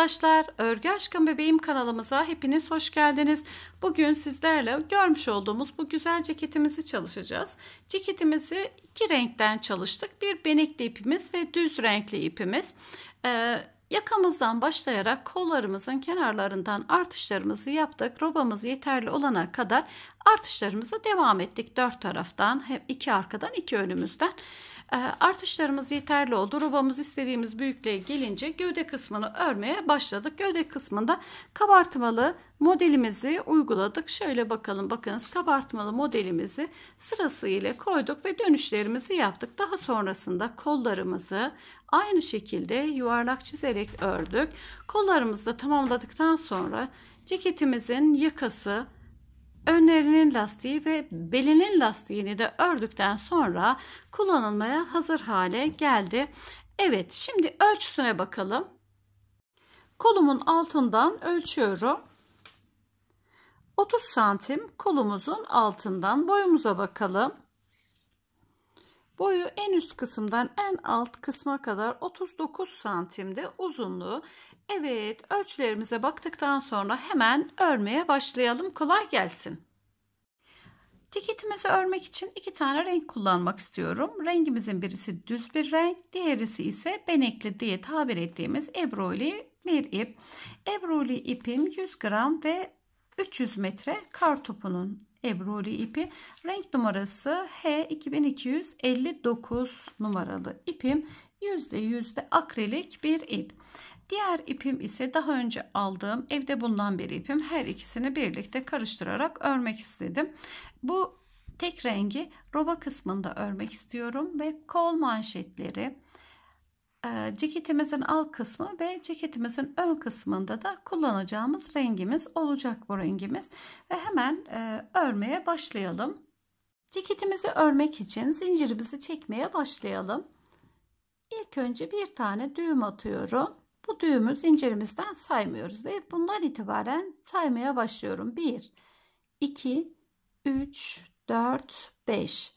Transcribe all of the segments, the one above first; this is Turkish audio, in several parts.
arkadaşlar, Örgü Aşkım Bebeğim kanalımıza hepiniz hoş geldiniz. Bugün sizlerle görmüş olduğumuz bu güzel ceketimizi çalışacağız. Ceketimizi iki renkten çalıştık. Bir benekli ipimiz ve düz renkli ipimiz. Ee, Yakamızdan başlayarak kollarımızın kenarlarından artışlarımızı yaptık. Robamız yeterli olana kadar artışlarımıza devam ettik. Dört taraftan, hep iki arkadan, iki önümüzden. Ee, artışlarımız yeterli oldu. Robamız istediğimiz büyüklüğe gelince gövde kısmını örmeye başladık. Gövde kısmında kabartmalı modelimizi uyguladık. Şöyle bakalım bakınız kabartmalı modelimizi sırasıyla koyduk ve dönüşlerimizi yaptık. Daha sonrasında kollarımızı aynı şekilde yuvarlak çizerek ördük. Kollarımızı da tamamladıktan sonra ceketimizin yakası önlerinin lastiği ve belinin lastiğini de ördükten sonra kullanılmaya hazır hale geldi. Evet şimdi ölçüsüne bakalım. Kolumun altından ölçüyorum. 30 santim kolumuzun altından boyumuza bakalım. Boyu en üst kısımdan en alt kısma kadar 39 santimde uzunluğu Evet, ölçülerimize baktıktan sonra hemen örmeye başlayalım. Kolay gelsin. Ceketimizi örmek için iki tane renk kullanmak istiyorum. Rengimizin birisi düz bir renk, diğerisi ise benekli diye tabir ettiğimiz ebroli bir ip. Ebroli ipim 100 gram ve 300 metre kar topunun ebroli ipi. Renk numarası H2259 numaralı ipim. %100'de akrilik bir ip. Diğer ipim ise daha önce aldığım evde bulunan bir ipim. Her ikisini birlikte karıştırarak örmek istedim. Bu tek rengi roba kısmında örmek istiyorum ve kol manşetleri e, ceketimizin alt kısmı ve ceketimizin ön kısmında da kullanacağımız rengimiz olacak bu rengimiz ve hemen e, örmeye başlayalım. Ceketimizi örmek için zincirimizi çekmeye başlayalım. İlk önce bir tane düğüm atıyorum. Bu düğümü zincirimizden saymıyoruz ve bundan itibaren saymaya başlıyorum. 1, 2, 3, 4, 5,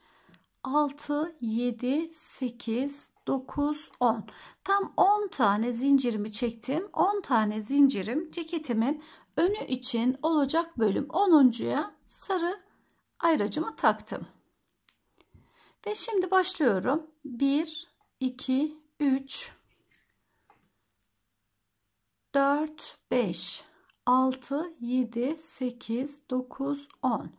6, 7, 8, 9, 10. Tam 10 tane zincirimi çektim. 10 tane zincirim ceketimin önü için olacak bölüm 10.ya sarı ayracımı taktım. Ve şimdi başlıyorum. 1, 2, 3, 4, 5, 6, 7, 8, 9, 10,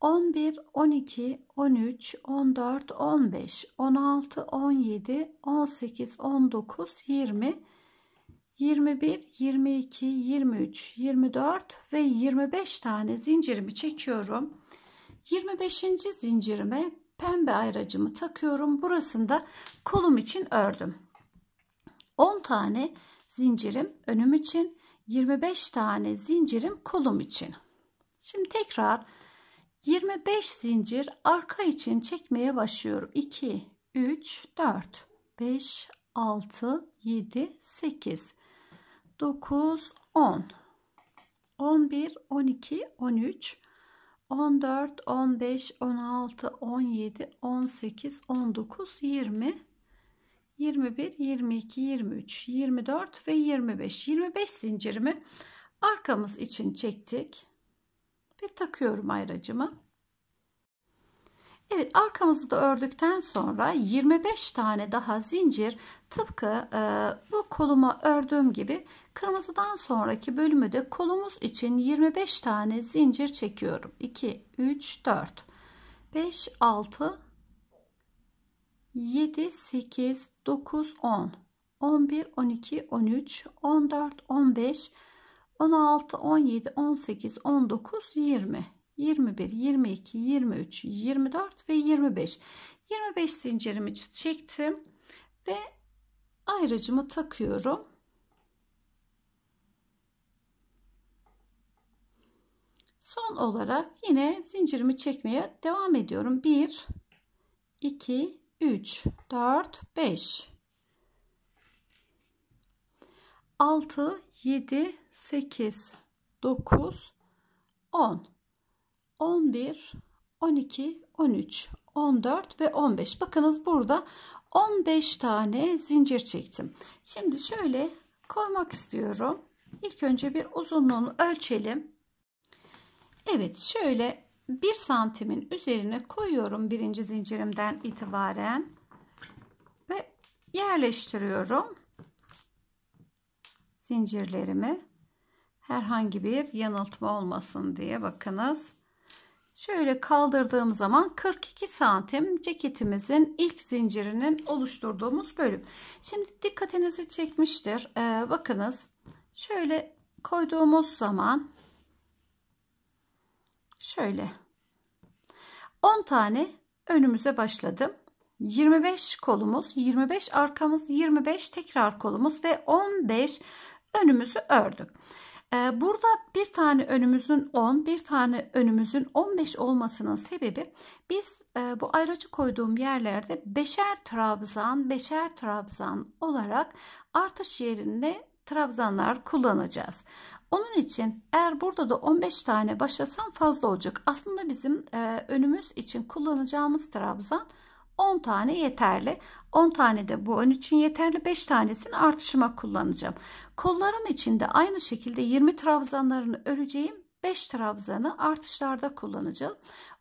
11, 12, 13, 14, 15, 16, 17, 18, 19, 20, 21, 22, 23, 24 ve 25 tane zincirimi çekiyorum. 25. zincirime pembe ayracımı takıyorum. Burasını da kolum için ördüm. 10 tane zincirim önüm için 25 tane zincirim kolum için. Şimdi tekrar 25 zincir arka için çekmeye başlıyorum. 2, 3, 4, 5, 6, 7, 8, 9, 10, 11, 12, 13, 14, 15, 16, 17, 18, 19, 20, 21, 22, 23, 24 ve 25. 25 zincirimi arkamız için çektik ve takıyorum ayracımı. Evet arkamızı da ördükten sonra 25 tane daha zincir tıpkı e, bu koluma ördüğüm gibi kırmızıdan sonraki bölümü de kolumuz için 25 tane zincir çekiyorum. 2, 3, 4, 5, 6, 7, 8, 9, 10, 11, 12, 13, 14, 15, 16, 17, 18, 19, 20, 21, 22, 23, 24 ve 25. 25 zincirimi çektim ve ayrıcımı takıyorum. Son olarak yine zincirimi çekmeye devam ediyorum. 1 2 3, 4, 5. 6, 7, 8, 9, 10, 11, 12, 13, 14 ve 15. Bakınız burada 15 tane zincir çektim. Şimdi şöyle koymak istiyorum. İlk önce bir uzunluğunu ölçelim. Evet şöyle 1 santimin üzerine koyuyorum birinci zincirimden itibaren ve yerleştiriyorum zincirlerimi herhangi bir yanıltma olmasın diye bakınız şöyle kaldırdığım zaman 42 santim ceketimizin ilk zincirinin oluşturduğumuz bölüm şimdi dikkatinizi çekmiştir ee, bakınız şöyle koyduğumuz zaman Şöyle 10 tane önümüze başladım. 25 kolumuz, 25 arkamız, 25 tekrar kolumuz ve 15 önümüzü ördük. Ee, burada bir tane önümüzün 10, bir tane önümüzün 15 olmasının sebebi biz e, bu ayracı koyduğum yerlerde beşer trabzan, beşer trabzan olarak artış yerine trabzanlar kullanacağız. Onun için eğer burada da 15 tane başlasam fazla olacak. Aslında bizim e, önümüz için kullanacağımız trabzan 10 tane yeterli. 10 tane de bu ön için yeterli. 5 tanesini artışıma kullanacağım. Kollarım için de aynı şekilde 20 trabzanlarını öreceğim. 5 trabzanı artışlarda kullanacağım.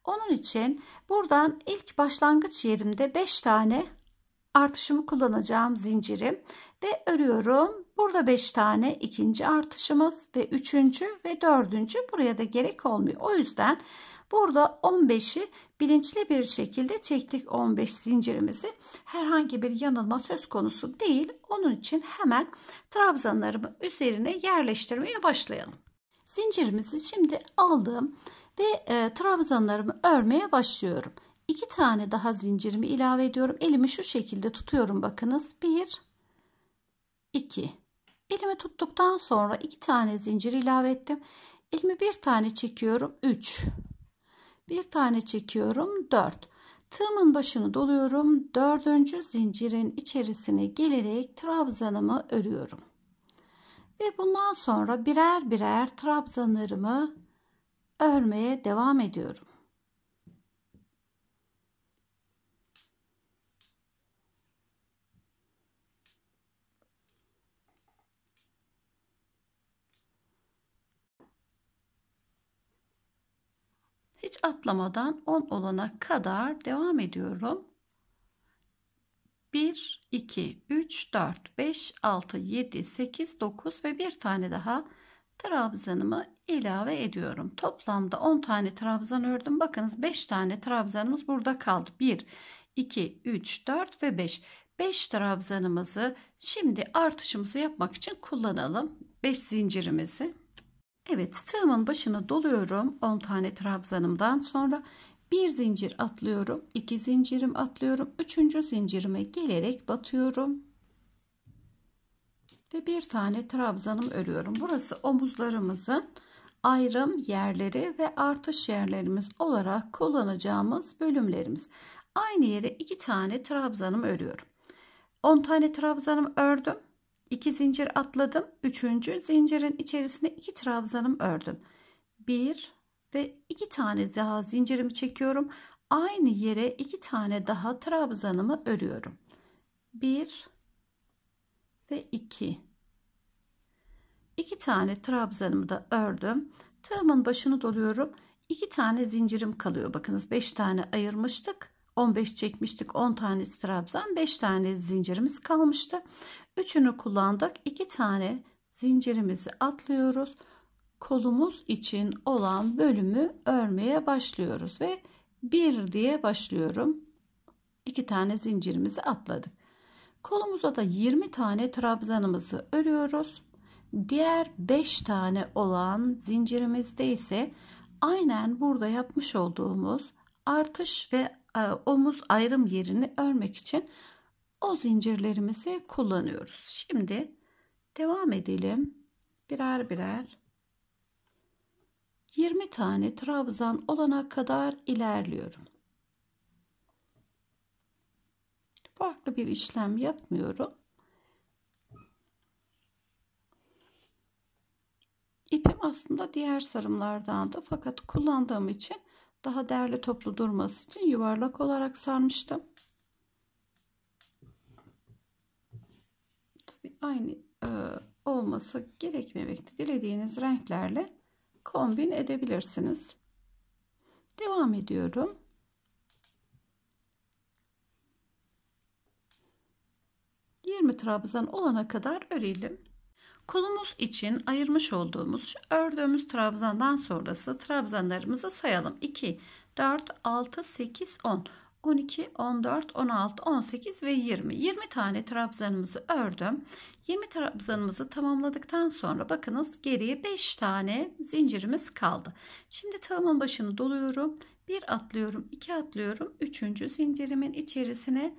Onun için buradan ilk başlangıç yerimde 5 tane artışımı kullanacağım zincirim ve örüyorum. Burada 5 tane ikinci artışımız ve üçüncü ve dördüncü buraya da gerek olmuyor. O yüzden burada 15'i bilinçli bir şekilde çektik 15 zincirimizi. Herhangi bir yanılma söz konusu değil. Onun için hemen trabzanlarımı üzerine yerleştirmeye başlayalım. Zincirimizi şimdi aldım ve e, trabzanlarımı örmeye başlıyorum. 2 tane daha zincirimi ilave ediyorum. Elimi şu şekilde tutuyorum bakınız. 1 2. Elimi tuttuktan sonra 2 tane zincir ilave ettim. Elimi bir tane çekiyorum 3. Bir tane çekiyorum 4. Tığımın başını doluyorum. Dördüncü zincirin içerisine gelerek trabzanımı örüyorum. Ve bundan sonra birer birer trabzanlarımı örmeye devam ediyorum. Hiç atlamadan 10 olana kadar devam ediyorum. 1, 2, 3, 4, 5, 6, 7, 8, 9 ve bir tane daha trabzanımı ilave ediyorum. Toplamda 10 tane trabzan ördüm. Bakınız 5 tane trabzanımız burada kaldı. 1, 2, 3, 4 ve 5. 5 trabzanımızı şimdi artışımızı yapmak için kullanalım. 5 zincirimizi Evet tığımın başını doluyorum 10 tane trabzanımdan sonra bir zincir atlıyorum iki zincirim atlıyorum üçüncü zincirime gelerek batıyorum ve bir tane trabzanım örüyorum burası omuzlarımızın ayrım yerleri ve artış yerlerimiz olarak kullanacağımız bölümlerimiz aynı yere iki tane trabzanım örüyorum 10 tane trabzanım ördüm 2 zincir atladım. 3. zincirin içerisine 2 trabzanım ördüm. 1 ve 2 tane daha zincirimi çekiyorum. Aynı yere 2 tane daha trabzanımı örüyorum. 1 ve 2. 2 tane trabzanımı da ördüm. Tığımın başını doluyorum. 2 tane zincirim kalıyor. Bakınız 5 tane ayırmıştık. 15 çekmiştik 10 tane trabzan 5 tane zincirimiz kalmıştı. Üçünü kullandık 2 tane zincirimizi atlıyoruz. Kolumuz için olan bölümü örmeye başlıyoruz ve 1 diye başlıyorum. 2 tane zincirimizi atladık. Kolumuza da 20 tane trabzanımızı örüyoruz. Diğer 5 tane olan zincirimizde ise aynen burada yapmış olduğumuz artış ve e, omuz ayrım yerini örmek için o zincirlerimizi kullanıyoruz. Şimdi devam edelim. Birer birer 20 tane trabzan olana kadar ilerliyorum. Farklı bir işlem yapmıyorum. İpim aslında diğer sarımlardan da fakat kullandığım için daha değerli toplu durması için yuvarlak olarak sarmıştım. Tabii aynı e, olması gerekmemekte. Dilediğiniz renklerle kombin edebilirsiniz. Devam ediyorum. Yirmi trabzan olana kadar örelim. Kolumuz için ayırmış olduğumuz ördüğümüz trabzandan sonrası trabzanlarımızı sayalım. 2, 4, 6, 8, 10, 12, 14, 16, 18 ve 20. 20 tane trabzanımızı ördüm. 20 trabzanımızı tamamladıktan sonra bakınız geriye 5 tane zincirimiz kaldı. Şimdi tığımın başını doluyorum. 1 atlıyorum, 2 atlıyorum. 3. zincirimin içerisine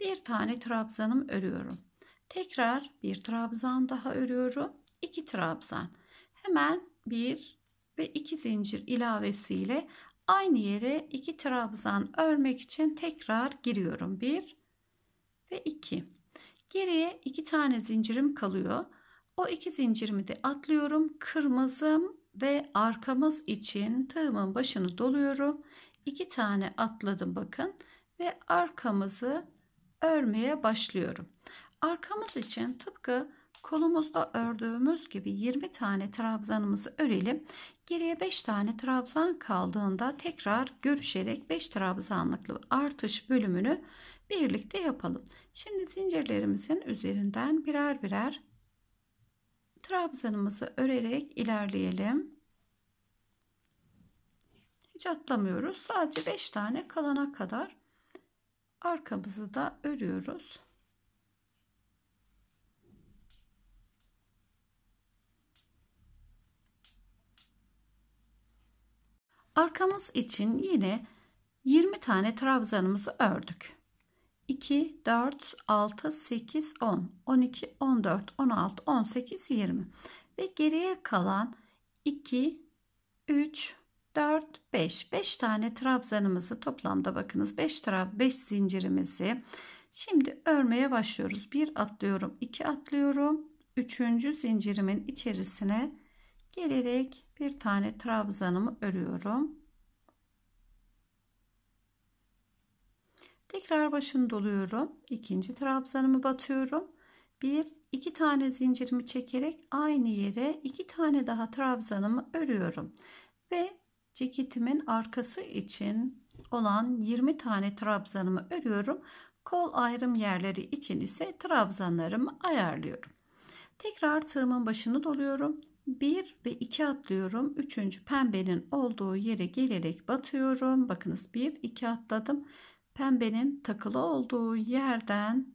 bir tane trabzanım örüyorum. Tekrar bir trabzan daha örüyorum. 2 trabzan. Hemen 1 ve 2 zincir ilavesiyle aynı yere 2 trabzan örmek için tekrar giriyorum. 1 ve 2. Geriye 2 tane zincirim kalıyor. O iki zincirimi de atlıyorum. Kırmızım ve arkamız için tığımın başını doluyorum. 2 tane atladım bakın ve arkamızı örmeye başlıyorum. Arkamız için tıpkı kolumuzda ördüğümüz gibi 20 tane trabzanımızı örelim. Geriye 5 tane trabzan kaldığında tekrar görüşerek 5 trabzanlıklı artış bölümünü birlikte yapalım. Şimdi zincirlerimizin üzerinden birer birer trabzanımızı örerek ilerleyelim. Hiç atlamıyoruz. Sadece 5 tane kalana kadar arkamızı da örüyoruz. Arkamız için yine 20 tane trabzanımızı ördük. 2, 4, 6, 8, 10, 12, 14, 16, 18, 20 ve geriye kalan 2, 3, 4, 5. 5 tane trabzanımızı toplamda bakınız 5 trab 5 zincirimizi şimdi örmeye başlıyoruz. 1 atlıyorum, 2 atlıyorum. 3. zincirimin içerisine gelerek bir tane trabzanımı örüyorum. Tekrar başını doluyorum. İkinci trabzanımı batıyorum. Bir, iki tane zincirimi çekerek aynı yere iki tane daha trabzanımı örüyorum. Ve ceketimin arkası için olan 20 tane trabzanımı örüyorum. Kol ayrım yerleri için ise trabzanlarımı ayarlıyorum. Tekrar tığımın başını doluyorum. 1 ve 2 atlıyorum. 3. pembenin olduğu yere gelerek batıyorum. Bakınız 1 2 atladım. Pembenin takılı olduğu yerden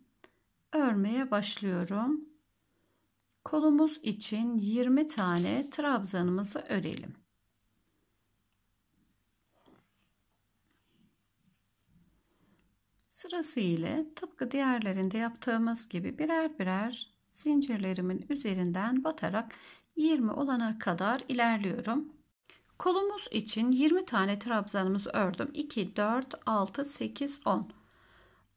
örmeye başlıyorum. Kolumuz için 20 tane trabzanımızı örelim. Sırasıyla tıpkı diğerlerinde yaptığımız gibi birer birer zincirlerimin üzerinden batarak 20 olana kadar ilerliyorum. Kolumuz için 20 tane trabzanımızı ördüm. 2, 4, 6, 8, 10.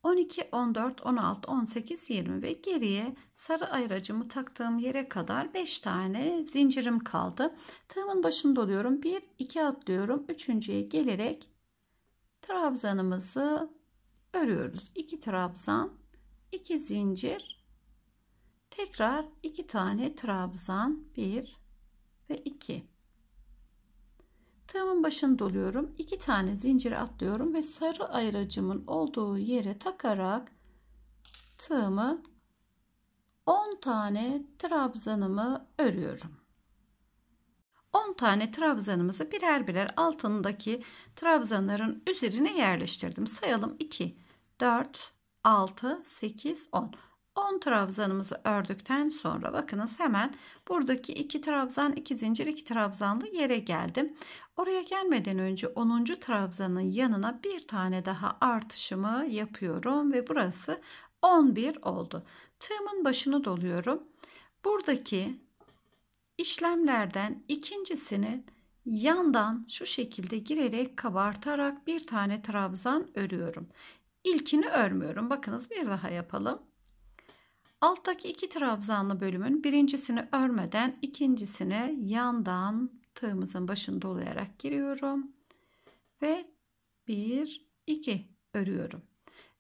12, 14, 16, 18, 20 ve geriye sarı ayıracımı taktığım yere kadar 5 tane zincirim kaldı. Tığımın başını doluyorum. 1, 2 atlıyorum. Üçüncüye gelerek trabzanımızı örüyoruz. 2 trabzan, 2 zincir, Tekrar iki tane trabzan bir ve iki. Tığımın başını doluyorum. iki tane zinciri atlıyorum ve sarı ayıracımın olduğu yere takarak tığımı 10 tane trabzanımı örüyorum. 10 tane trabzanımızı birer birer altındaki trabzanların üzerine yerleştirdim. Sayalım 2, 4, 6, 8, 10. 10 trabzanımızı ördükten sonra bakınız hemen buradaki 2 trabzan 2 zincir 2 trabzanlı yere geldim. Oraya gelmeden önce 10. trabzanın yanına bir tane daha artışımı yapıyorum ve burası 11 oldu. Tığımın başını doluyorum. Buradaki işlemlerden ikincisini yandan şu şekilde girerek kabartarak bir tane trabzan örüyorum. İlkini örmüyorum. Bakınız bir daha yapalım. Alttaki iki trabzanlı bölümün birincisini örmeden ikincisini yandan tığımızın başını dolayarak giriyorum. Ve 1, 2 örüyorum.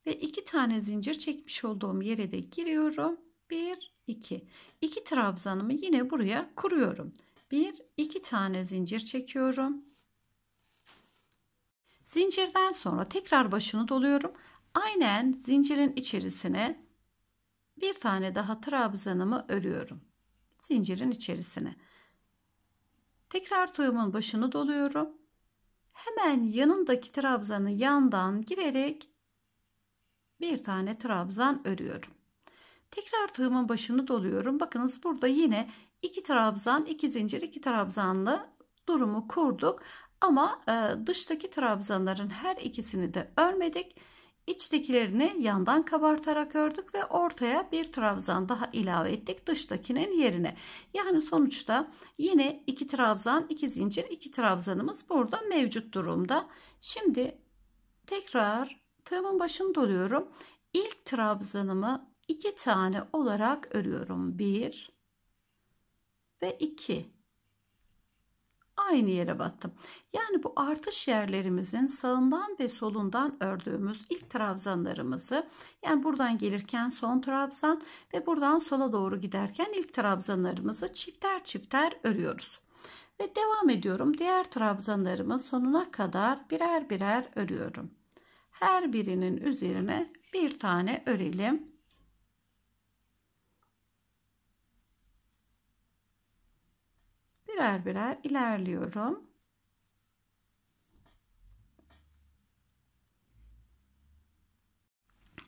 Ve iki tane zincir çekmiş olduğum yere de giriyorum. 1, 2. 2 trabzanımı yine buraya kuruyorum. 1, 2 tane zincir çekiyorum. Zincirden sonra tekrar başını doluyorum. Aynen zincirin içerisine bir tane daha trabzanımı örüyorum. Zincirin içerisine. Tekrar tığımın başını doluyorum. Hemen yanındaki trabzanı yandan girerek bir tane trabzan örüyorum. Tekrar tığımın başını doluyorum. Bakınız burada yine iki trabzan, iki zincir, iki trabzanlı durumu kurduk. Ama e, dıştaki trabzanların her ikisini de örmedik İçtekilerini yandan kabartarak ördük ve ortaya bir trabzan daha ilave ettik dıştakinin yerine. Yani sonuçta yine iki trabzan, iki zincir, iki trabzanımız burada mevcut durumda. Şimdi tekrar tığımın başını doluyorum. İlk trabzanımı iki tane olarak örüyorum. Bir ve iki aynı yere battım. Yani bu artış yerlerimizin sağından ve solundan ördüğümüz ilk trabzanlarımızı yani buradan gelirken son trabzan ve buradan sola doğru giderken ilk trabzanlarımızı çifter çifter örüyoruz. Ve devam ediyorum. Diğer trabzanlarımı sonuna kadar birer birer örüyorum. Her birinin üzerine bir tane örelim. birer birer ilerliyorum.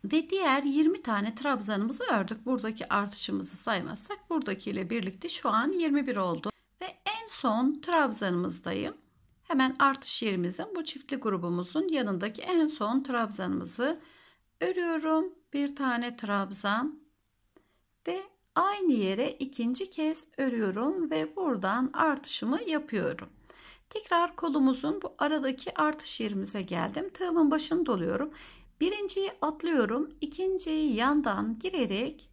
Ve diğer 20 tane trabzanımızı ördük. Buradaki artışımızı saymazsak buradakiyle birlikte şu an 21 oldu. Ve en son trabzanımızdayım. Hemen artış yerimizin bu çiftli grubumuzun yanındaki en son trabzanımızı örüyorum. Bir tane trabzan ve aynı yere ikinci kez örüyorum ve buradan artışımı yapıyorum. Tekrar kolumuzun bu aradaki artış yerimize geldim. Tığımın başını doluyorum. Birinciyi atlıyorum. ikinciyi yandan girerek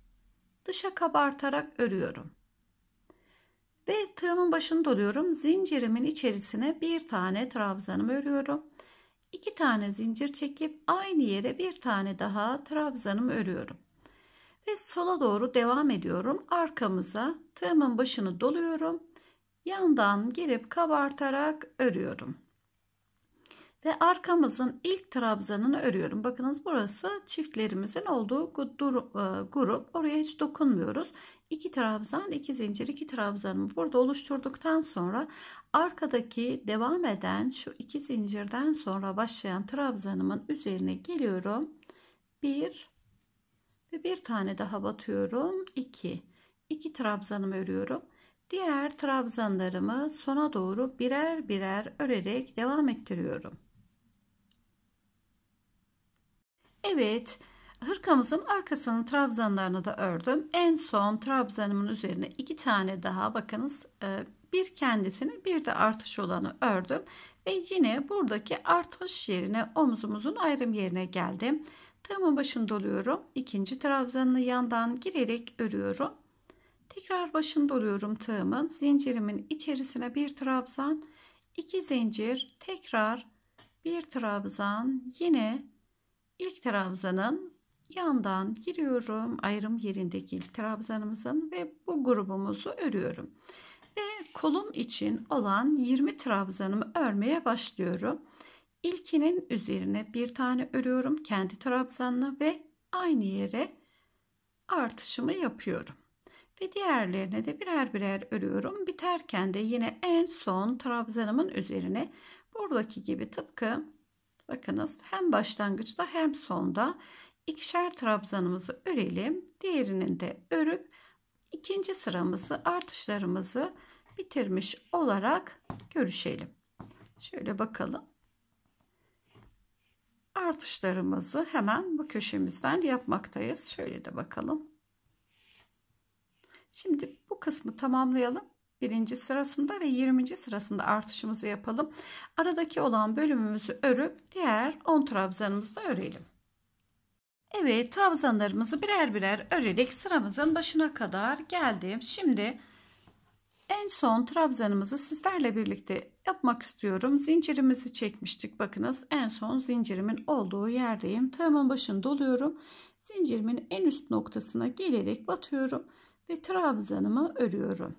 dışa kabartarak örüyorum. Ve tığımın başını doluyorum. Zincirimin içerisine bir tane trabzanımı örüyorum. İki tane zincir çekip aynı yere bir tane daha trabzanımı örüyorum ve sola doğru devam ediyorum. Arkamıza tığımın başını doluyorum. Yandan girip kabartarak örüyorum. Ve arkamızın ilk trabzanını örüyorum. Bakınız burası çiftlerimizin olduğu e, grup. Oraya hiç dokunmuyoruz. 2 trabzan, iki zincir, iki trabzanı burada oluşturduktan sonra arkadaki devam eden şu iki zincirden sonra başlayan trabzanımın üzerine geliyorum. 1 ve bir tane daha batıyorum 2 2 trabzanımı örüyorum diğer trabzanlarımı sona doğru birer birer örerek devam ettiriyorum Evet hırkamızın arkasının trabzanlarını da ördüm en son trabzanımın üzerine iki tane daha bakınız e, bir kendisini bir de artış olanı ördüm ve yine buradaki artış yerine omzumuzun ayrım yerine geldim Tığımın başını doluyorum. ikinci trabzanını yandan girerek örüyorum. Tekrar başını doluyorum tığımın. Zincirimin içerisine bir trabzan, iki zincir, tekrar bir trabzan, yine ilk trabzanın yandan giriyorum ayrım yerindeki ilk trabzanımızın ve bu grubumuzu örüyorum ve kolum için olan 20 trabzanımı örmeye başlıyorum İlkinin üzerine bir tane örüyorum kendi trabzanla ve aynı yere artışımı yapıyorum. Ve diğerlerine de birer birer örüyorum. Biterken de yine en son trabzanımın üzerine buradaki gibi tıpkı bakınız hem başlangıçta hem sonda ikişer trabzanımızı örelim. Diğerinin de örüp ikinci sıramızı artışlarımızı bitirmiş olarak görüşelim. Şöyle bakalım artışlarımızı hemen bu köşemizden yapmaktayız. Şöyle de bakalım. Şimdi bu kısmı tamamlayalım. Birinci sırasında ve 20. sırasında artışımızı yapalım. Aradaki olan bölümümüzü örüp diğer 10 trabzanımızı da örelim. Evet trabzanlarımızı birer birer örerek sıramızın başına kadar geldim. Şimdi en son trabzanımızı sizlerle birlikte yapmak istiyorum. Zincirimizi çekmiştik. Bakınız en son zincirimin olduğu yerdeyim. Tığımın başını doluyorum. Zincirimin en üst noktasına gelerek batıyorum ve trabzanımı örüyorum.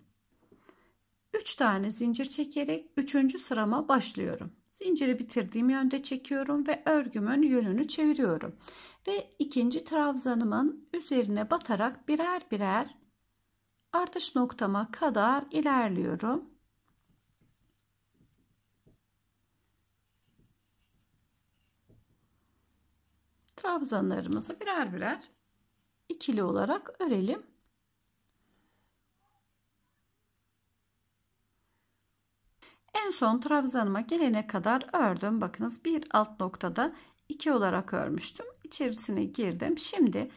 3 tane zincir çekerek 3. sırama başlıyorum. Zinciri bitirdiğim yönde çekiyorum ve örgümün yönünü çeviriyorum. Ve ikinci trabzanımın üzerine batarak birer birer artış noktama kadar ilerliyorum. trabzanlarımızı birer birer ikili olarak örelim. En son trabzanıma gelene kadar ördüm. Bakınız bir alt noktada iki olarak örmüştüm. İçerisine girdim. Şimdi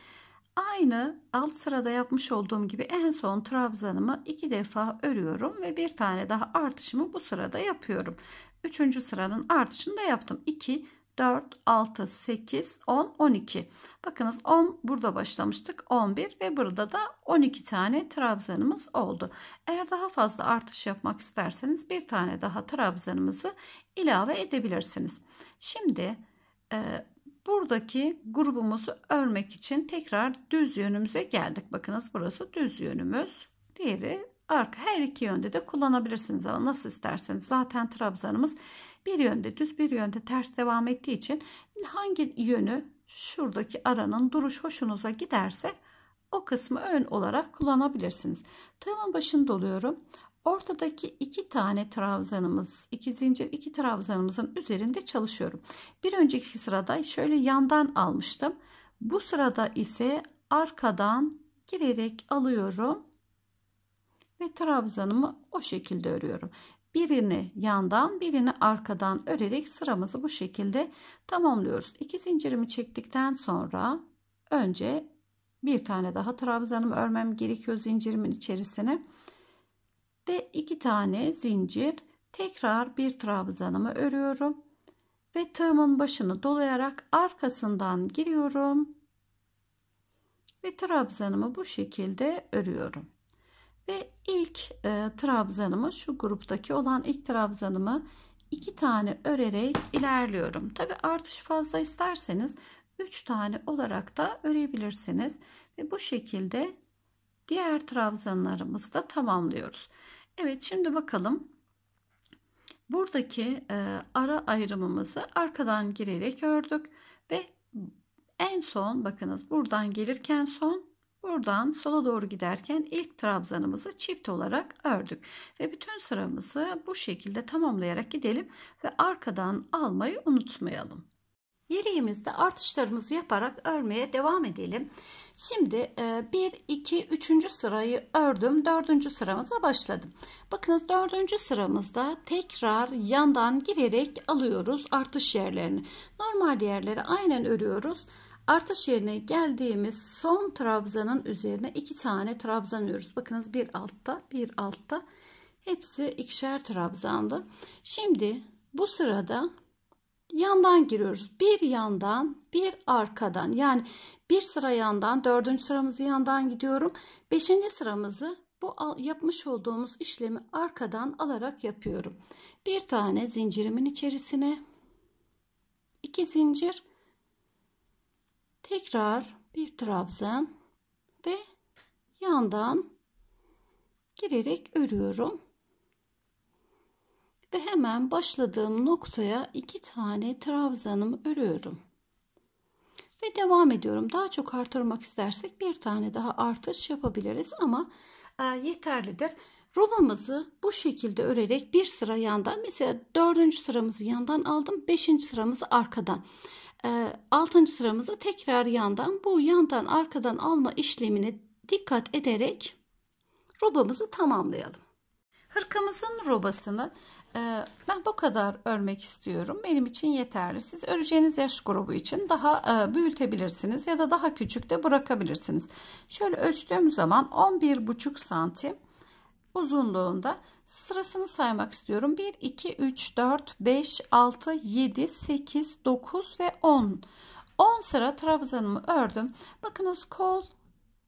Aynı alt sırada yapmış olduğum gibi en son trabzanımı iki defa örüyorum ve bir tane daha artışımı bu sırada yapıyorum. Üçüncü sıranın artışını da yaptım. 2, 4, 6, 8, 10, 12. Bakınız 10 burada başlamıştık. 11 ve burada da 12 tane trabzanımız oldu. Eğer daha fazla artış yapmak isterseniz bir tane daha trabzanımızı ilave edebilirsiniz. Şimdi buradaki grubumuzu örmek için tekrar düz yönümüze geldik. Bakınız burası düz yönümüz. Diğeri arka. Her iki yönde de kullanabilirsiniz ama nasıl isterseniz. Zaten trabzanımız bir yönde düz bir yönde ters devam ettiği için hangi yönü şuradaki aranın duruş hoşunuza giderse o kısmı ön olarak kullanabilirsiniz. Tığımın başını doluyorum. Ortadaki iki tane trabzanımız, iki zincir, iki trabzanımızın üzerinde çalışıyorum. Bir önceki sırada şöyle yandan almıştım. Bu sırada ise arkadan girerek alıyorum ve trabzanımı o şekilde örüyorum. Birini yandan birini arkadan örerek sıramızı bu şekilde tamamlıyoruz. İki zincirimi çektikten sonra önce bir tane daha trabzanımı örmem gerekiyor zincirimin içerisine ve iki tane zincir tekrar bir trabzanımı örüyorum ve tığımın başını dolayarak arkasından giriyorum ve trabzanımı bu şekilde örüyorum ve ilk e, trabzanımı şu gruptaki olan ilk trabzanımı iki tane örerek ilerliyorum tabi artış fazla isterseniz 3 tane olarak da örebilirsiniz ve bu şekilde diğer trabzanlarımızı da tamamlıyoruz Evet şimdi bakalım. Buradaki e, ara ayrımımızı arkadan girerek ördük ve en son bakınız buradan gelirken son buradan sola doğru giderken ilk trabzanımızı çift olarak ördük ve bütün sıramızı bu şekilde tamamlayarak gidelim ve arkadan almayı unutmayalım yeleğimizde artışlarımızı yaparak örmeye devam edelim. Şimdi 1, 2, 3. sırayı ördüm. 4. sıramıza başladım. Bakınız 4. sıramızda tekrar yandan girerek alıyoruz artış yerlerini. Normal yerleri aynen örüyoruz. Artış yerine geldiğimiz son trabzanın üzerine iki tane trabzan örüyoruz. Bakınız bir altta bir altta hepsi ikişer trabzandı. Şimdi bu sırada yandan giriyoruz. Bir yandan bir arkadan yani bir sıra yandan dördüncü sıramızı yandan gidiyorum. Beşinci sıramızı bu yapmış olduğumuz işlemi arkadan alarak yapıyorum. Bir tane zincirimin içerisine iki zincir tekrar bir trabzan ve yandan girerek örüyorum. Ve hemen başladığım noktaya iki tane trabzanımı örüyorum. Ve devam ediyorum. Daha çok artırmak istersek bir tane daha artış yapabiliriz ama e, yeterlidir. Robamızı bu şekilde örerek bir sıra yandan mesela dördüncü sıramızı yandan aldım. Beşinci sıramızı arkadan. E, altıncı sıramızı tekrar yandan bu yandan arkadan alma işlemini dikkat ederek robamızı tamamlayalım. Hırkamızın robasını ee, ben bu kadar örmek istiyorum. Benim için yeterli. Siz öreceğiniz yaş grubu için daha e, büyütebilirsiniz ya da daha küçük de bırakabilirsiniz. Şöyle ölçtüğüm zaman 11,5 santim uzunluğunda sırasını saymak istiyorum. 1, 2, 3, 4, 5, 6, 7, 8, 9 ve 10. 10 sıra trabzanımı ördüm. Bakınız kol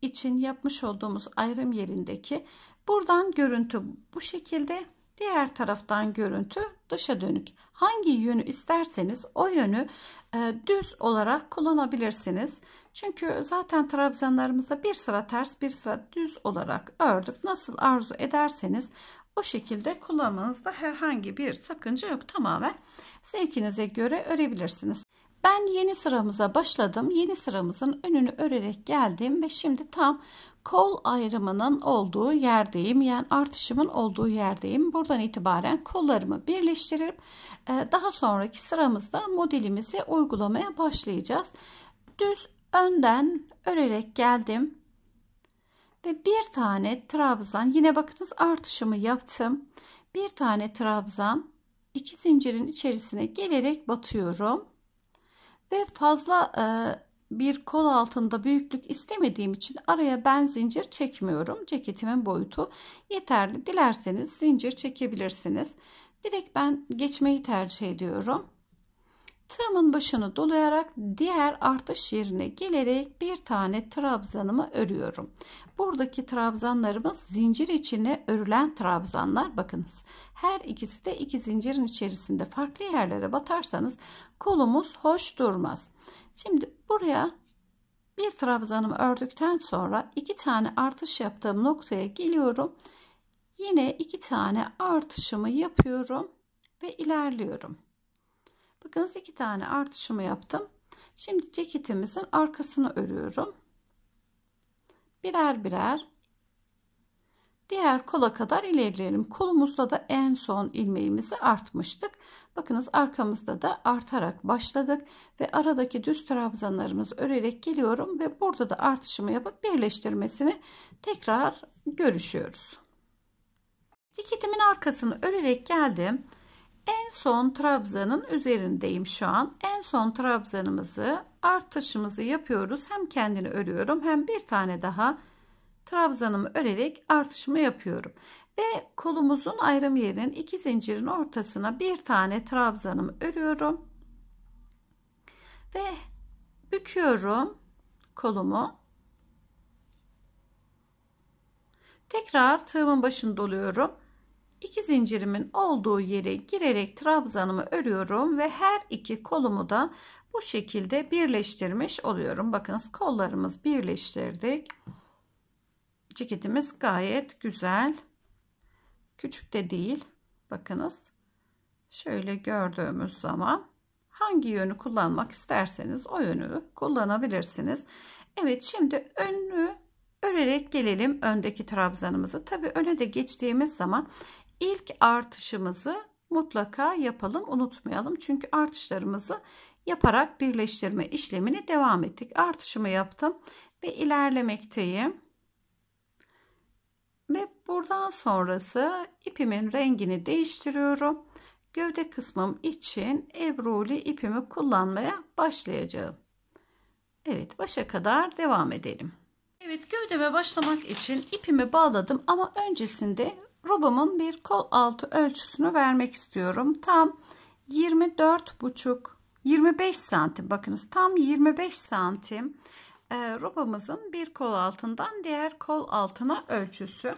için yapmış olduğumuz ayrım yerindeki buradan görüntü bu şekilde Diğer taraftan görüntü dışa dönük. Hangi yönü isterseniz o yönü e, düz olarak kullanabilirsiniz. Çünkü zaten trabzanlarımızda bir sıra ters bir sıra düz olarak ördük. Nasıl arzu ederseniz o şekilde kullanmanızda herhangi bir sakınca yok. Tamamen zevkinize göre örebilirsiniz. Ben yeni sıramıza başladım. Yeni sıramızın önünü örerek geldim ve şimdi tam kol ayrımının olduğu yerdeyim. Yani artışımın olduğu yerdeyim. Buradan itibaren kollarımı birleştirip ee, daha sonraki sıramızda modelimizi uygulamaya başlayacağız. Düz önden örerek geldim. Ve bir tane trabzan yine bakınız artışımı yaptım. Bir tane trabzan iki zincirin içerisine gelerek batıyorum. Ve fazla e, bir kol altında büyüklük istemediğim için araya ben zincir çekmiyorum. Ceketimin boyutu yeterli. Dilerseniz zincir çekebilirsiniz. Direkt ben geçmeyi tercih ediyorum. Tığımın başını dolayarak diğer artış yerine gelerek bir tane trabzanımı örüyorum. Buradaki trabzanlarımız zincir içine örülen trabzanlar. Bakınız her ikisi de iki zincirin içerisinde farklı yerlere batarsanız kolumuz hoş durmaz. Şimdi buraya bir trabzanımı ördükten sonra iki tane artış yaptığım noktaya geliyorum. Yine iki tane artışımı yapıyorum ve ilerliyorum. Bakınız iki tane artışımı yaptım. Şimdi ceketimizin arkasını örüyorum. Birer birer diğer kola kadar ilerleyelim. Kolumuzda da en son ilmeğimizi artmıştık. Bakınız arkamızda da artarak başladık ve aradaki düz trabzanlarımızı örerek geliyorum ve burada da artışımı yapıp birleştirmesini tekrar görüşüyoruz. Ceketimin arkasını örerek geldim en son trabzanın üzerindeyim şu an. En son trabzanımızı artışımızı yapıyoruz. Hem kendini örüyorum hem bir tane daha trabzanımı örerek artışımı yapıyorum. Ve kolumuzun ayrım yerinin iki zincirin ortasına bir tane trabzanımı örüyorum. Ve büküyorum kolumu. Tekrar tığımın başını doluyorum. İki zincirimin olduğu yere girerek trabzanımı örüyorum ve her iki kolumu da bu şekilde birleştirmiş oluyorum. Bakınız kollarımız birleştirdik. Ceketimiz gayet güzel. Küçük de değil. Bakınız şöyle gördüğümüz zaman hangi yönü kullanmak isterseniz o yönü kullanabilirsiniz. Evet şimdi önlü örerek gelelim öndeki trabzanımızı. Tabi öne de geçtiğimiz zaman ilk artışımızı mutlaka yapalım unutmayalım. Çünkü artışlarımızı yaparak birleştirme işlemini devam ettik. Artışımı yaptım ve ilerlemekteyim. Ve buradan sonrası ipimin rengini değiştiriyorum. Gövde kısmım için ebruli ipimi kullanmaya başlayacağım. Evet başa kadar devam edelim. Evet gövdeme başlamak için ipimi bağladım ama öncesinde Robamın bir kol altı ölçüsünü vermek istiyorum. Tam 24 buçuk 25 santim bakınız tam 25 santim e, robamızın bir kol altından diğer kol altına ölçüsü.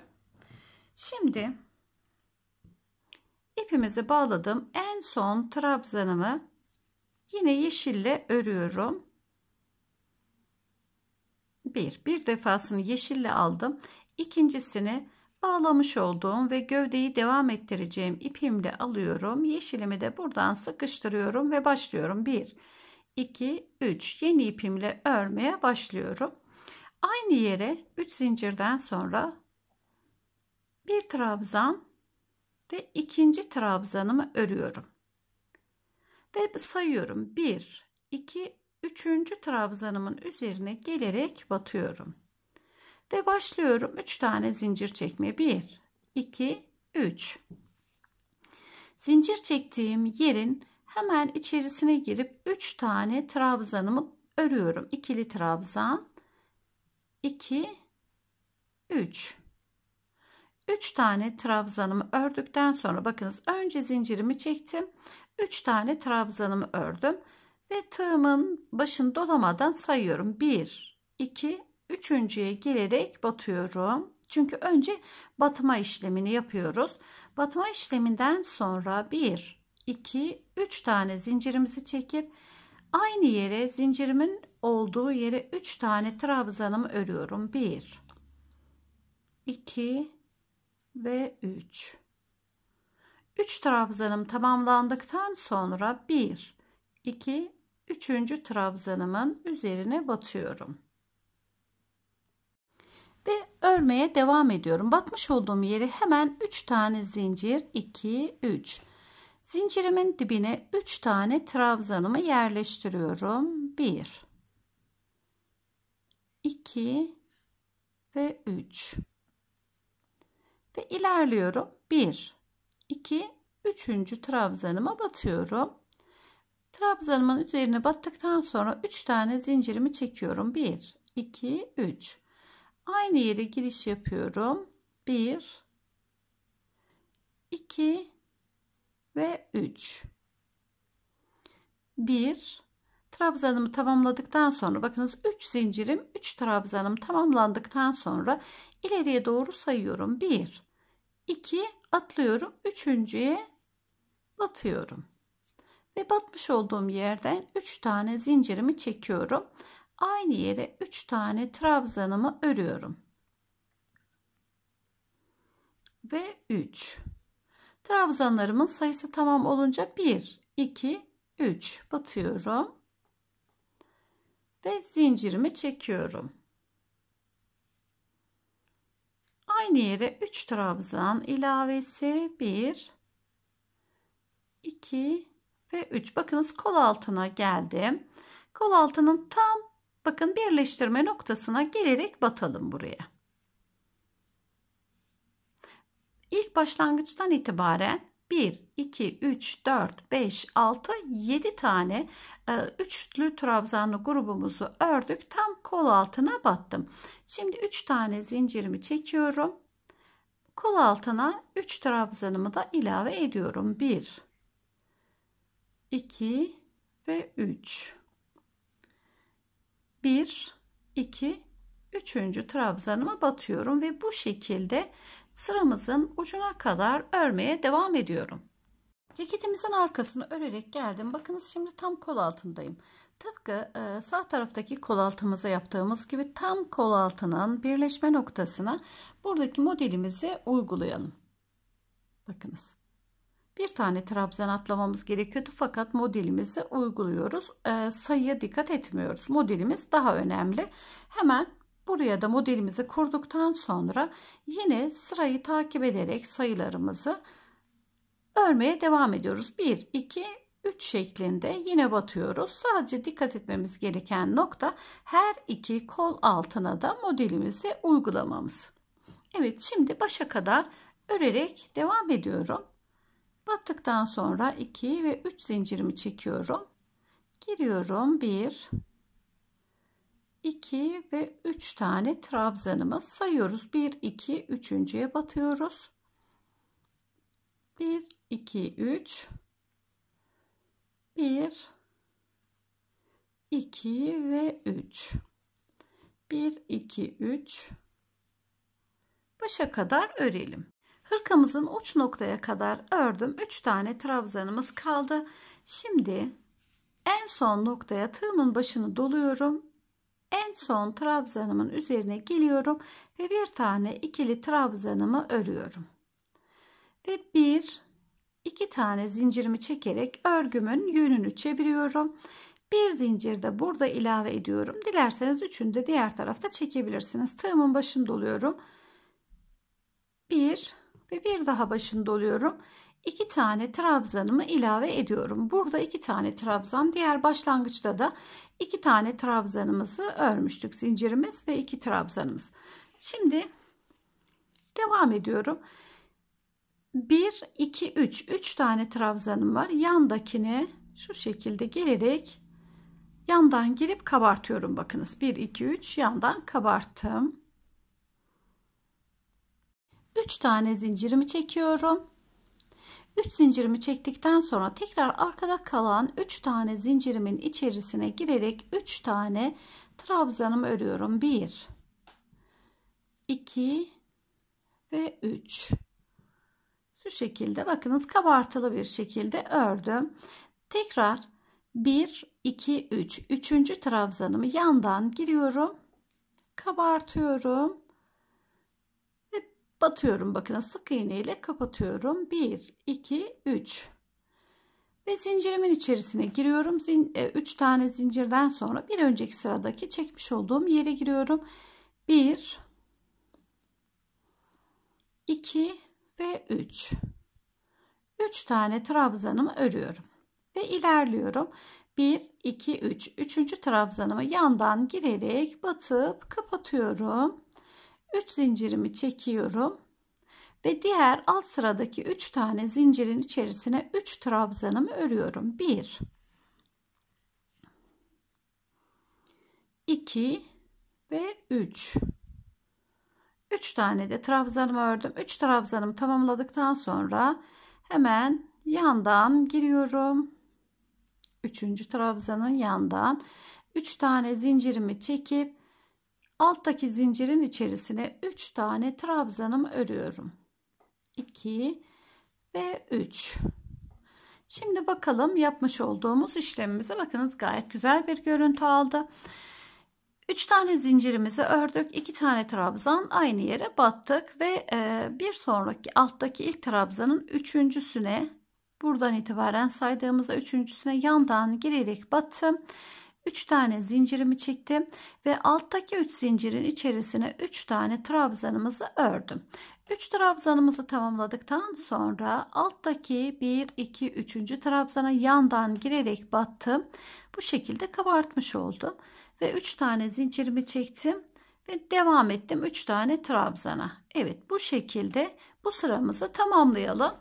Şimdi ipimizi bağladım. En son trabzanımı yine yeşille örüyorum. Bir, bir defasını yeşille aldım. İkincisini Bağlamış olduğum ve gövdeyi devam ettireceğim ipimi de alıyorum. Yeşilimi de buradan sıkıştırıyorum ve başlıyorum. 1, 2, 3 yeni ipimle örmeye başlıyorum. Aynı yere 3 zincirden sonra bir trabzan ve ikinci trabzanımı örüyorum. Ve sayıyorum. 1, 2, 3. trabzanımın üzerine gelerek batıyorum. Ve başlıyorum 3 tane zincir çekme 1, 2, 3. Zincir çektiğim yerin hemen içerisine girip 3 tane trabzanımı örüyorum. ikili trabzan. 2, 3. 3 tane trabzanımı ördükten sonra bakınız önce zincirimi çektim. 3 tane trabzanımı ördüm ve tığımın başını dolamadan sayıyorum. 1, 2, üçüncüye gelerek batıyorum. Çünkü önce batma işlemini yapıyoruz. Batma işleminden sonra 1, 2, 3 tane zincirimizi çekip aynı yere zincirimin olduğu yere 3 tane trabzanımı örüyorum. 1, 2 ve 3. 3 trabzanım tamamlandıktan sonra 1, 2, 3. trabzanımın üzerine batıyorum ve örmeye devam ediyorum. Batmış olduğum yeri hemen 3 tane zincir 2 3 zincirimin dibine 3 tane trabzanımı yerleştiriyorum. 1 2 ve 3 ve ilerliyorum. 1 2 3. trabzanıma batıyorum. Trabzanımın üzerine battıktan sonra 3 tane zincirimi çekiyorum. 1 2 3 aynı yere giriş yapıyorum 1 2 ve 3 1 trabzanımı tamamladıktan sonra bakınız 3 zincirim 3 trabzanım tamamlandıktan sonra ileriye doğru sayıyorum 1 2 atlıyorum üçüncüye batıyorum ve batmış olduğum yerden 3 tane zincirimi çekiyorum aynı yere 3 tane trabzanımı örüyorum. Ve 3. Trabzanlarımın sayısı tamam olunca 1, 2, 3 batıyorum. Ve zincirimi çekiyorum. Aynı yere 3 trabzan ilavesi 1, 2 ve 3. Bakınız kol altına geldim. Kol altının tam Bakın birleştirme noktasına gelerek batalım buraya. İlk başlangıçtan itibaren 1, 2, 3, 4, 5, 6, 7 tane e, üçlü trabzanlı grubumuzu ördük. Tam kol altına battım. Şimdi 3 tane zincirimi çekiyorum. Kol altına 3 trabzanımı da ilave ediyorum. 1, 2 ve 3. 1 2 3. trabzanıma batıyorum ve bu şekilde sıramızın ucuna kadar örmeye devam ediyorum. Ceketimizin arkasını örerek geldim. Bakınız şimdi tam kol altındayım. Tıpkı e, sağ taraftaki kol altımıza yaptığımız gibi tam kol altının birleşme noktasına buradaki modelimizi uygulayalım. Bakınız bir tane trabzan atlamamız gerekiyordu fakat modelimizi uyguluyoruz. E, sayıya dikkat etmiyoruz. Modelimiz daha önemli. Hemen buraya da modelimizi kurduktan sonra yine sırayı takip ederek sayılarımızı örmeye devam ediyoruz. 1, 2, 3 şeklinde yine batıyoruz. Sadece dikkat etmemiz gereken nokta her iki kol altına da modelimizi uygulamamız. Evet şimdi başa kadar örerek devam ediyorum. Battıktan sonra 2 ve 3 zincirimi çekiyorum. Giriyorum 1 2 ve 3 tane trabzanımı sayıyoruz. 1 2 3.'ye batıyoruz. 1 2 3 1 2 ve 3 1 2 3 başa kadar örelim. Hırkamızın uç noktaya kadar ördüm. 3 tane trabzanımız kaldı. Şimdi en son noktaya tığımın başını doluyorum. En son trabzanımın üzerine geliyorum ve bir tane ikili trabzanımı örüyorum. Ve bir, iki tane zincirimi çekerek örgümün yönünü çeviriyorum. Bir zincir de burada ilave ediyorum. Dilerseniz üçünü de diğer tarafta çekebilirsiniz. Tığımın başını doluyorum. Bir, ve bir daha başını doluyorum. 2 tane trabzanımı ilave ediyorum. Burada 2 tane trabzan, diğer başlangıçta da 2 tane trabzanımızı örmüştük zincirimiz ve 2 trabzanımız. Şimdi devam ediyorum. 1 2 3 3 tane trabzanım var. Yandakini şu şekilde gelerek yandan girip kabartıyorum bakınız. 1 2 3 yandan kabarttım. 3 tane zincirimi çekiyorum. 3 zincirimi çektikten sonra tekrar arkada kalan 3 tane zincirimin içerisine girerek 3 tane trabzanımı örüyorum. 1 2 ve 3 şu şekilde bakınız kabartılı bir şekilde ördüm. Tekrar 1 2 3 3. trabzanımı yandan giriyorum. Kabartıyorum batıyorum bakın sık iğneyle kapatıyorum 1 2 3 ve zincirimin içerisine giriyorum 3 e, tane zincirden sonra bir önceki sıradaki çekmiş olduğum yere giriyorum 1 2 ve 3 3 tane trabzanımı örüyorum ve ilerliyorum 1 2 3 3. trabzanımı yandan girerek batıp kapatıyorum 3 zincirimi çekiyorum ve diğer alt sıradaki 3 tane zincirin içerisine 3 trabzanımı örüyorum. 1 2 ve 3 3 tane de trabzanımı ördüm. 3 trabzanımı tamamladıktan sonra hemen yandan giriyorum. 3. trabzanın yandan 3 tane zincirimi çekip Alttaki zincirin içerisine 3 tane trabzanım örüyorum. 2 ve 3. Şimdi bakalım yapmış olduğumuz işlemimize bakınız gayet güzel bir görüntü aldı. 3 tane zincirimizi ördük. 2 tane trabzan aynı yere battık ve e, bir sonraki alttaki ilk trabzanın üçüncüsüne buradan itibaren saydığımızda üçüncüsüne yandan girerek battım. 3 tane zincirimi çektim ve alttaki 3 zincirin içerisine 3 tane trabzanımızı ördüm. 3 trabzanımızı tamamladıktan sonra alttaki 1 2 3. trabzana yandan girerek battım. Bu şekilde kabartmış oldum ve 3 tane zincirimi çektim ve devam ettim 3 tane trabzana. Evet bu şekilde bu sıramızı tamamlayalım.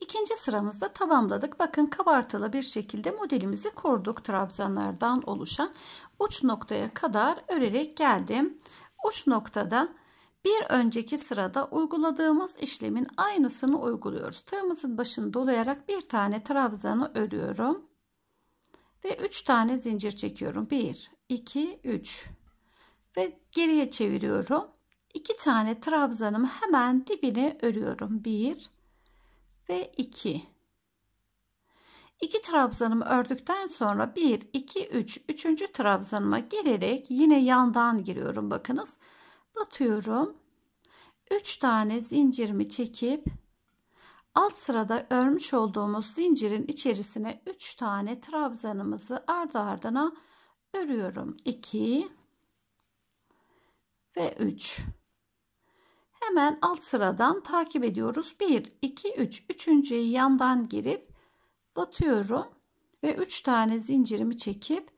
İkinci sıramızda tamamladık. Bakın kabartılı bir şekilde modelimizi kurduk. Trabzanlardan oluşan uç noktaya kadar örerek geldim. Uç noktada bir önceki sırada uyguladığımız işlemin aynısını uyguluyoruz. Tığımızın başını dolayarak bir tane trabzanı örüyorum. Ve 3 tane zincir çekiyorum. 1, 2, 3. Ve geriye çeviriyorum. 2 tane trabzanımı hemen dibine örüyorum. 1, 2, ve 2. 2 trabzanımı ördükten sonra 1, 2, 3, 3. trabzanıma gelerek yine yandan giriyorum bakınız. Batıyorum. 3 tane zincirimi çekip alt sırada örmüş olduğumuz zincirin içerisine 3 tane trabzanımızı ardı ardına örüyorum. 2 ve 3. Hemen alt sıradan takip ediyoruz. 1, 2, 3. Üçüncüye yandan girip batıyorum ve 3 tane zincirimi çekip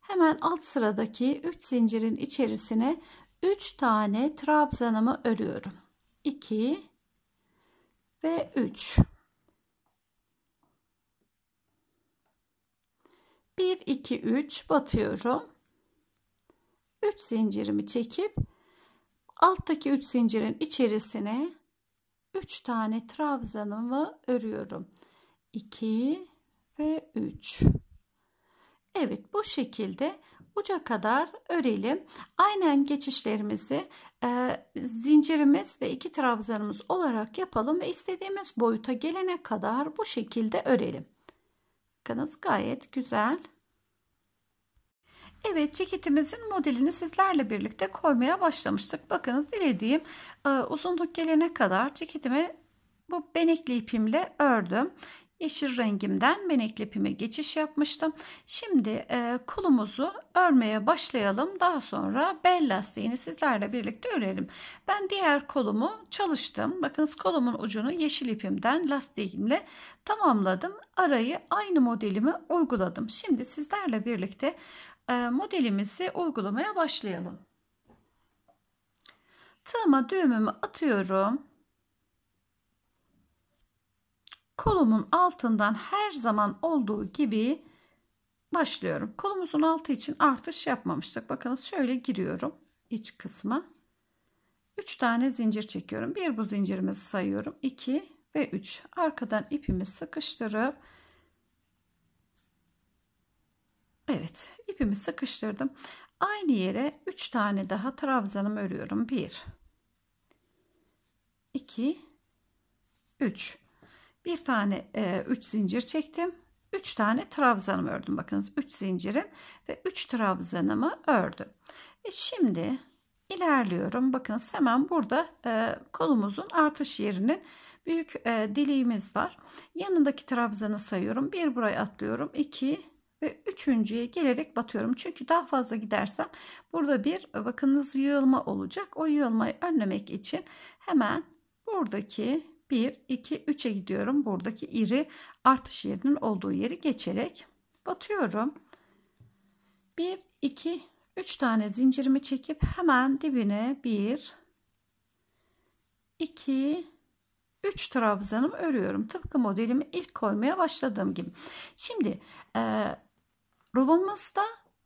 hemen alt sıradaki 3 zincirin içerisine 3 tane trabzanımı örüyorum. 2 ve 3. 1 2 3 batıyorum. 3 zincirimi çekip Alttaki 3 zincirin içerisine 3 tane trabzanımı örüyorum. 2 ve 3. Evet bu şekilde uca kadar örelim. Aynen geçişlerimizi e, zincirimiz ve iki trabzanımız olarak yapalım ve istediğimiz boyuta gelene kadar bu şekilde örelim. Bakınız gayet güzel. Evet ceketimizin modelini sizlerle birlikte koymaya başlamıştık. Bakınız dilediğim e, uzunluk gelene kadar ceketimi bu benekli ipimle ördüm. Yeşil rengimden benekli ipime geçiş yapmıştım. Şimdi e, kolumuzu örmeye başlayalım. Daha sonra bel lastiğini sizlerle birlikte örelim. Ben diğer kolumu çalıştım. Bakınız kolumun ucunu yeşil ipimden lastiğimle tamamladım. Arayı aynı modelimi uyguladım. Şimdi sizlerle birlikte ee, modelimizi uygulamaya başlayalım. Tığıma düğümümü atıyorum. Kolumun altından her zaman olduğu gibi başlıyorum. Kolumuzun altı için artış yapmamıştık. Bakınız şöyle giriyorum iç kısma. 3 tane zincir çekiyorum. Bir bu zincirimizi sayıyorum. 2 ve 3. Arkadan ipimi sıkıştırıp Evet ipimi sıkıştırdım. Aynı yere 3 tane daha trabzanımı örüyorum. 1 2 3 bir tane 3 e, zincir çektim. 3 tane trabzanımı ördüm. Bakınız 3 zincirim ve 3 trabzanımı ördüm. E şimdi ilerliyorum. Bakınız hemen burada e, kolumuzun artış yerinin büyük e, deliğimiz var. Yanındaki trabzanı sayıyorum. Bir buraya atlıyorum. 2 ve üçüncüye gelerek batıyorum. Çünkü daha fazla gidersem burada bir e, bakınız yığılma olacak. O yığılmayı önlemek için hemen buradaki 1, 2, 3'e gidiyorum. Buradaki iri artış yerinin olduğu yeri geçerek batıyorum. 1, 2, 3 tane zincirimi çekip hemen dibine 1, 2, 3 trabzanımı örüyorum. Tıpkı modelimi ilk koymaya başladığım gibi. Şimdi e, Rulomuzda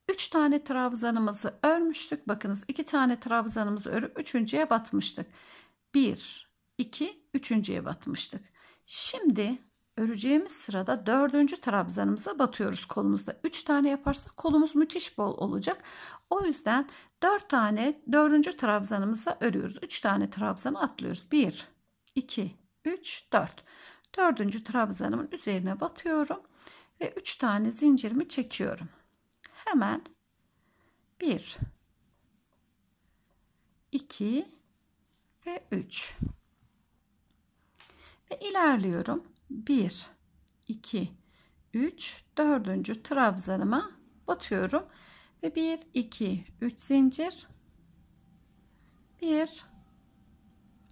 3 tane trabzanımızı örmüştük. Bakınız 2 tane trabzanımızı örüp üçüncüye batmıştık. 1, 2, üçüncüye batmıştık. Şimdi öreceğimiz sırada dördüncü trabzanımıza batıyoruz kolumuzda. 3 tane yaparsak kolumuz müthiş bol olacak. O yüzden 4 tane dördüncü trabzanımıza örüyoruz. 3 tane trabzanı atlıyoruz. 1, 2, 3, 4. Dördüncü trabzanımın üzerine batıyorum ve 3 tane zincirimi çekiyorum. Hemen 1 2 ve 3 ve ilerliyorum. 1 2 3 4. trabzanıma batıyorum ve 1 2 3 zincir 1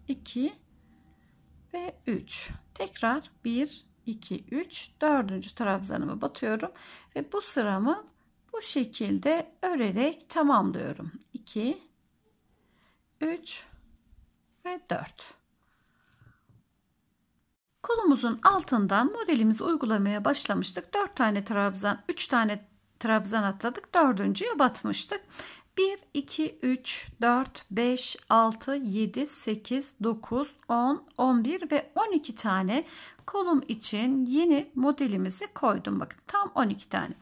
2 ve 3 tekrar 1 2, 3, 4. trabzanımı batıyorum ve bu sıramı bu şekilde örerek tamamlıyorum. 2, 3 ve 4. Kolumuzun altından modelimizi uygulamaya başlamıştık. 4 tane trabzan, 3 tane trabzan atladık. Dördüncüye batmıştık. 1, 2, 3, 4, 5, 6, 7, 8, 9, 10, 11 ve 12 tane kolum için yeni modelimizi koydum. Bakın tam 12 tane.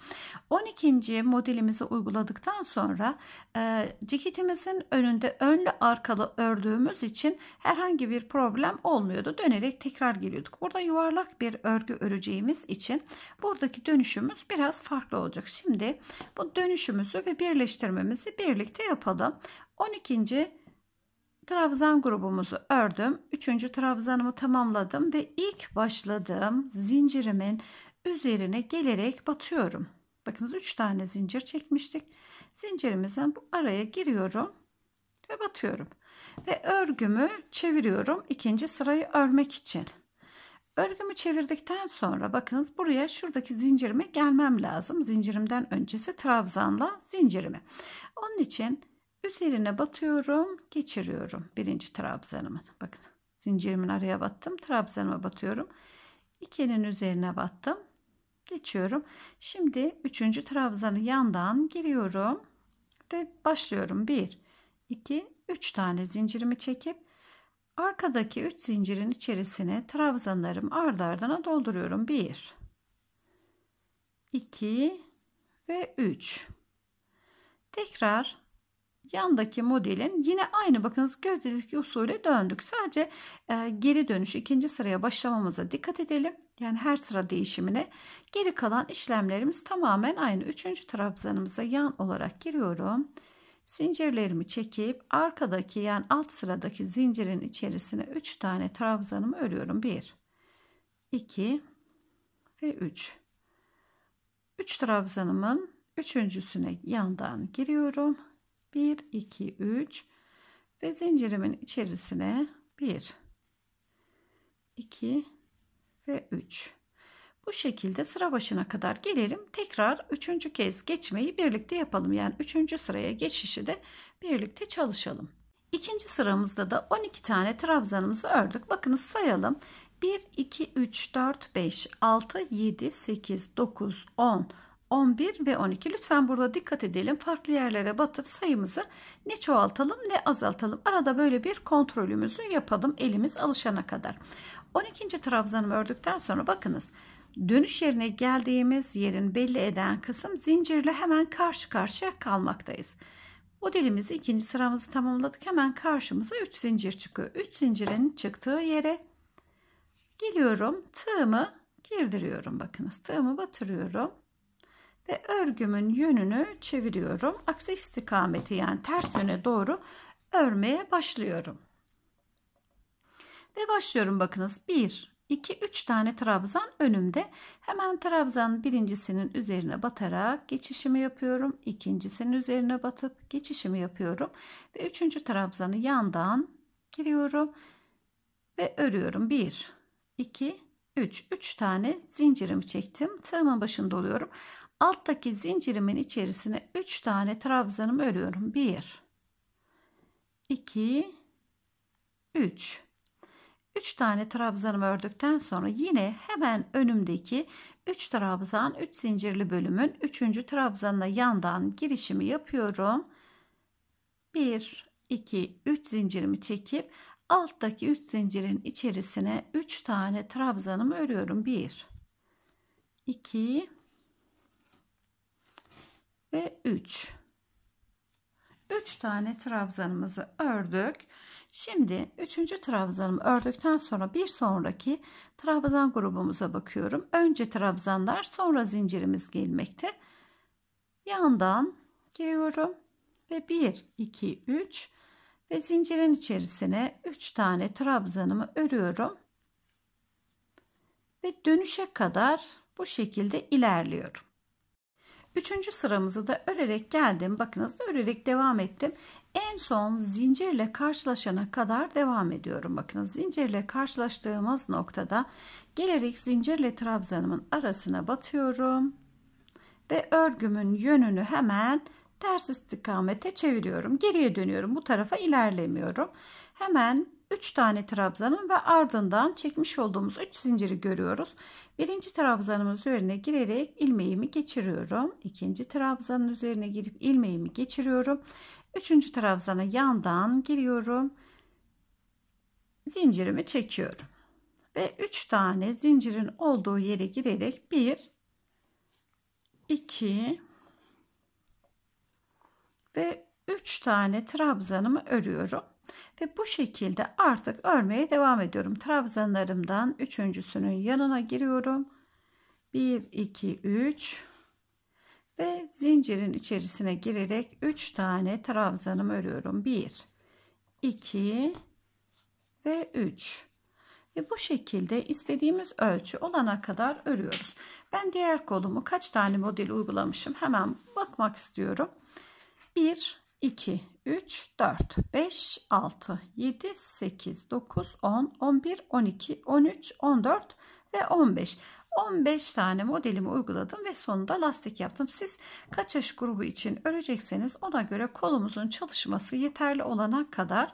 12. modelimizi uyguladıktan sonra e, ceketimizin önünde önlü arkalı ördüğümüz için herhangi bir problem olmuyordu. Dönerek tekrar geliyorduk. Burada yuvarlak bir örgü öreceğimiz için buradaki dönüşümüz biraz farklı olacak. Şimdi bu dönüşümüzü ve birleştirmemizi birlikte yapalım. 12 trabzan grubumuzu ördüm. Üçüncü trabzanımı tamamladım ve ilk başladığım zincirimin üzerine gelerek batıyorum. Bakınız 3 tane zincir çekmiştik. Zincirimizin bu araya giriyorum ve batıyorum. Ve örgümü çeviriyorum ikinci sırayı örmek için. Örgümü çevirdikten sonra bakınız buraya şuradaki zincirime gelmem lazım. Zincirimden öncesi trabzanla zincirimi. Onun için Üzerine batıyorum, geçiriyorum birinci trabzanımı. Bakın zincirimin araya battım, trabzanıma batıyorum. İkinin üzerine battım, geçiyorum. Şimdi üçüncü trabzanı yandan giriyorum ve başlıyorum. Bir, iki, üç tane zincirimi çekip arkadaki üç zincirin içerisine trabzanlarım ardı ardına dolduruyorum. Bir, iki ve üç. Tekrar yandaki modelin yine aynı bakınız gövdedeki usule döndük. Sadece e, geri dönüş ikinci sıraya başlamamıza dikkat edelim. Yani her sıra değişimine geri kalan işlemlerimiz tamamen aynı. Üçüncü trabzanımıza yan olarak giriyorum. Zincirlerimi çekip arkadaki yani alt sıradaki zincirin içerisine 3 tane trabzanımı örüyorum. 1, 2 ve 3. 3 trabzanımın üçüncüsüne yandan giriyorum 1, 2, 3 ve zincirimin içerisine 1, 2 ve 3. Bu şekilde sıra başına kadar gelelim. Tekrar üçüncü kez geçmeyi birlikte yapalım. Yani üçüncü sıraya geçişi de birlikte çalışalım. İkinci sıramızda da 12 tane trabzanımızı ördük. Bakınız sayalım. 1, 2, 3, 4, 5, 6, 7, 8, 9, 10, 11 ve 12 lütfen burada dikkat edelim farklı yerlere batıp sayımızı ne çoğaltalım ne azaltalım arada böyle bir kontrolümüzü yapalım elimiz alışana kadar 12. trabzanımı ördükten sonra bakınız dönüş yerine geldiğimiz yerin belli eden kısım zincirle hemen karşı karşıya kalmaktayız modelimizi ikinci sıramızı tamamladık hemen karşımıza 3 zincir çıkıyor 3 zincirin çıktığı yere geliyorum tığımı girdiriyorum bakınız tığımı batırıyorum ve örgümün yönünü çeviriyorum. Aksi istikamete yani ters yöne doğru örmeye başlıyorum. Ve başlıyorum bakınız 1 2 3 tane trabzan önümde. Hemen trabzan birincisinin üzerine batarak geçişimi yapıyorum. İkincisinin üzerine batıp geçişimi yapıyorum ve üçüncü trabzanı yandan giriyorum ve örüyorum. 1 2 3 3 tane zincirimi çektim. Tığımın başında oluyorum. Alttaki zincirimin içerisine 3 tane trabzanımı örüyorum. 1 2 3 3 tane trabzanımı ördükten sonra yine hemen önümdeki 3 trabzan 3 zincirli bölümün 3. trabzanına yandan girişimi yapıyorum. 1 2 3 zincirimi çekip alttaki 3 zincirin içerisine 3 tane trabzanımı örüyorum. 1 2 ve 3. 3 tane trabzanımızı ördük. Şimdi 3. trabzanımı ördükten sonra bir sonraki trabzan grubumuza bakıyorum. Önce trabzanlar sonra zincirimiz gelmekte. Yandan giriyorum ve 1 2 3 ve zincirin içerisine 3 tane trabzanımı örüyorum. Ve dönüşe kadar bu şekilde ilerliyorum. Üçüncü sıramızı da örerek geldim. Bakınız da örerek devam ettim. En son zincirle karşılaşana kadar devam ediyorum. Bakınız zincirle karşılaştığımız noktada gelerek zincirle trabzanımın arasına batıyorum. Ve örgümün yönünü hemen ters istikamete çeviriyorum. Geriye dönüyorum. Bu tarafa ilerlemiyorum. Hemen 3 tane trabzanın ve ardından çekmiş olduğumuz 3 zinciri görüyoruz. Birinci trabzanımın üzerine girerek ilmeğimi geçiriyorum. İkinci trabzanın üzerine girip ilmeğimi geçiriyorum. Üçüncü trabzana yandan giriyorum. Zincirimi çekiyorum. Ve 3 tane zincirin olduğu yere girerek 1 2 ve 3 tane trabzanımı örüyorum. Ve bu şekilde artık örmeye devam ediyorum. Trabzanlarımdan üçüncüsünün yanına giriyorum. 1, 2, 3 ve zincirin içerisine girerek 3 tane trabzanım örüyorum. 1, 2 ve 3 ve bu şekilde istediğimiz ölçü olana kadar örüyoruz. Ben diğer kolumu kaç tane model uygulamışım hemen bakmak istiyorum. 1, 2, 3, 4, 5, 6, 7, 8, 9, 10, 11, 12, 13, 14 ve 15. 15 tane modelimi uyguladım ve sonunda lastik yaptım. Siz kaç yaş grubu için örecekseniz ona göre kolumuzun çalışması yeterli olana kadar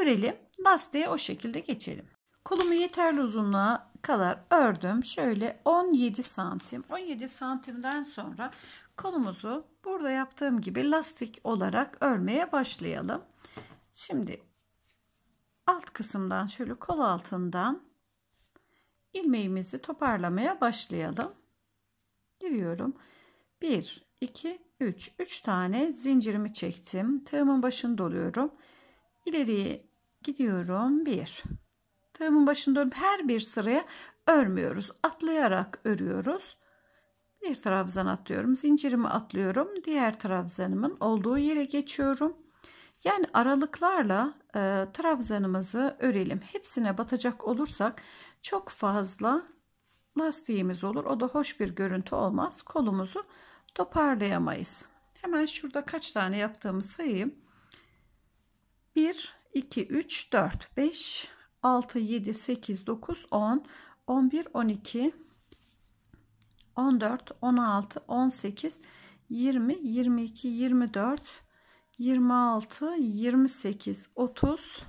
örelim. Lastiğe o şekilde geçelim. Kolumu yeterli uzunluğa kadar ördüm. Şöyle 17 santim. 17 santimden sonra Kolumuzu burada yaptığım gibi lastik olarak örmeye başlayalım. Şimdi alt kısımdan şöyle kol altından ilmeğimizi toparlamaya başlayalım. Giriyorum. 1, 2, 3. 3 tane zincirimi çektim. Tığımın başını doluyorum. İleriye gidiyorum. 1. Tığımın başını dönüp her bir sıraya örmüyoruz. Atlayarak örüyoruz. Bir trabzan atlıyorum. Zincirimi atlıyorum. Diğer trabzanımın olduğu yere geçiyorum. Yani aralıklarla e, trabzanımızı örelim. Hepsine batacak olursak çok fazla lastiğimiz olur. O da hoş bir görüntü olmaz. Kolumuzu toparlayamayız. Hemen şurada kaç tane yaptığımı sayayım. 1, 2, 3, 4, 5, 6, 7, 8, 9, 10, 11, 12, 14, 16, 18, 20, 22, 24, 26, 28, 30,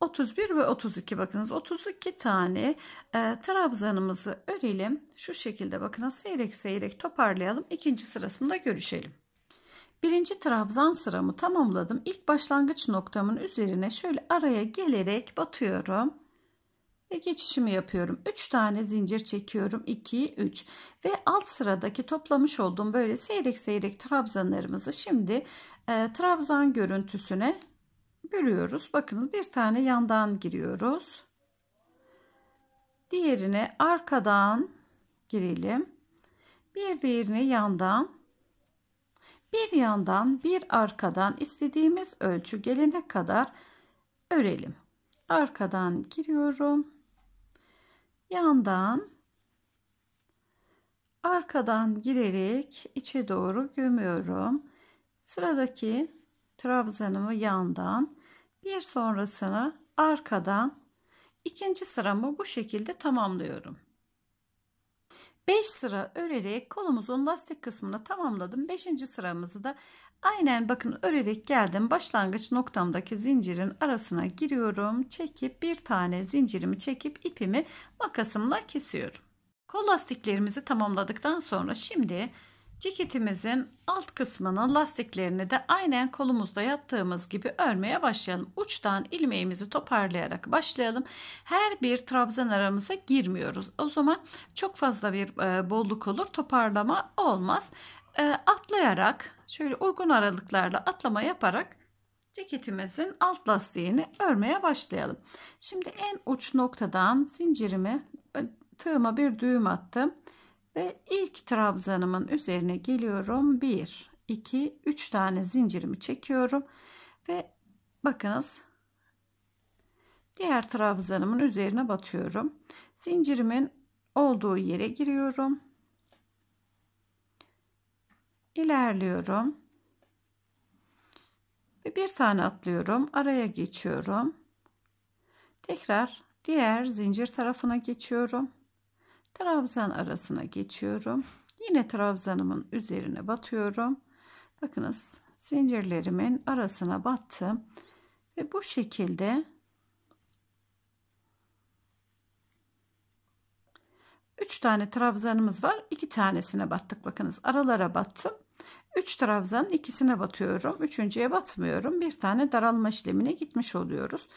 31 ve 32 bakınız 32 tane e, trabzanımızı örelim şu şekilde bakın seyrek seyrek toparlayalım ikinci sırasında görüşelim birinci trabzan sıramı tamamladım ilk başlangıç noktamın üzerine şöyle araya gelerek batıyorum ve geçişimi yapıyorum. 3 tane zincir çekiyorum. 2, 3 ve alt sıradaki toplamış olduğum böyle seyrek seyrek trabzanlarımızı şimdi e, trabzan görüntüsüne bürüyoruz. Bakınız bir tane yandan giriyoruz. Diğerine arkadan girelim. Bir diğerine yandan bir yandan bir arkadan istediğimiz ölçü gelene kadar örelim. Arkadan giriyorum yandan arkadan girerek içe doğru gömüyorum. Sıradaki trabzanımı yandan bir sonrasını arkadan ikinci sıramı bu şekilde tamamlıyorum. 5 sıra örerek kolumuzun lastik kısmını tamamladım. 5. sıramızı da Aynen bakın örerek geldim. Başlangıç noktamdaki zincirin arasına giriyorum. Çekip bir tane zincirimi çekip ipimi makasımla kesiyorum. Kol lastiklerimizi tamamladıktan sonra şimdi ceketimizin alt kısmının lastiklerini de aynen kolumuzda yaptığımız gibi örmeye başlayalım. Uçtan ilmeğimizi toparlayarak başlayalım. Her bir trabzan aramıza girmiyoruz. O zaman çok fazla bir e, bolluk olur. Toparlama olmaz. E, atlayarak şöyle uygun aralıklarla atlama yaparak ceketimizin alt lastiğini örmeye başlayalım. Şimdi en uç noktadan zincirimi tığıma bir düğüm attım ve ilk trabzanımın üzerine geliyorum. 1 2 3 tane zincirimi çekiyorum ve bakınız diğer trabzanımın üzerine batıyorum. Zincirimin olduğu yere giriyorum ilerliyorum. Ve bir tane atlıyorum. Araya geçiyorum. Tekrar diğer zincir tarafına geçiyorum. Trabzan arasına geçiyorum. Yine trabzanımın üzerine batıyorum. Bakınız zincirlerimin arasına battım. Ve bu şekilde üç tane trabzanımız var. iki tanesine battık. Bakınız aralara battım. 3 trabzanın ikisine batıyorum. Üçüncüye batmıyorum. Bir tane daralma işlemine gitmiş oluyoruz.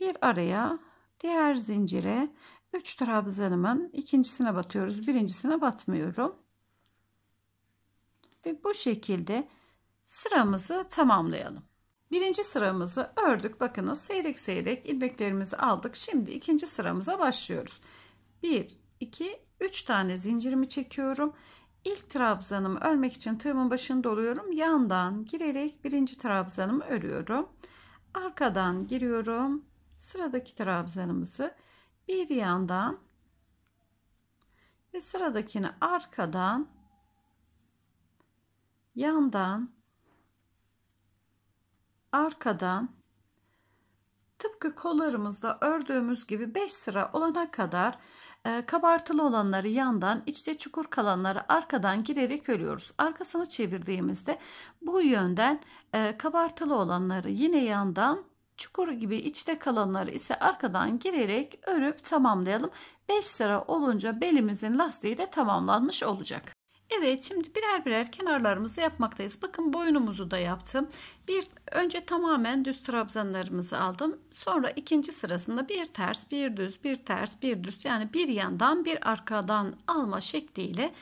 Bir araya diğer zincire 3 trabzanımın ikincisine batıyoruz. Birincisine batmıyorum. Ve bu şekilde sıramızı tamamlayalım. Birinci sıramızı ördük. Bakınız seyrek seyrek ilmeklerimizi aldık. Şimdi ikinci sıramıza başlıyoruz. 1, 2, 3 tane zincirimi çekiyorum ilk trabzanımı örmek için tığımın başını doluyorum. Yandan girerek birinci trabzanımı örüyorum. Arkadan giriyorum. Sıradaki trabzanımızı bir yandan ve sıradakini arkadan yandan arkadan tıpkı kollarımızda ördüğümüz gibi 5 sıra olana kadar e, kabartılı olanları yandan içte çukur kalanları arkadan girerek örüyoruz. Arkasını çevirdiğimizde bu yönden e, kabartılı olanları yine yandan çukur gibi içte kalanları ise arkadan girerek örüp tamamlayalım. 5 sıra olunca belimizin lastiği de tamamlanmış olacak. Evet şimdi birer birer kenarlarımızı yapmaktayız. Bakın boynumuzu da yaptım. Bir önce tamamen düz trabzanlarımızı aldım. Sonra ikinci sırasında bir ters, bir düz, bir ters, bir düz yani bir yandan bir arkadan alma şekliyle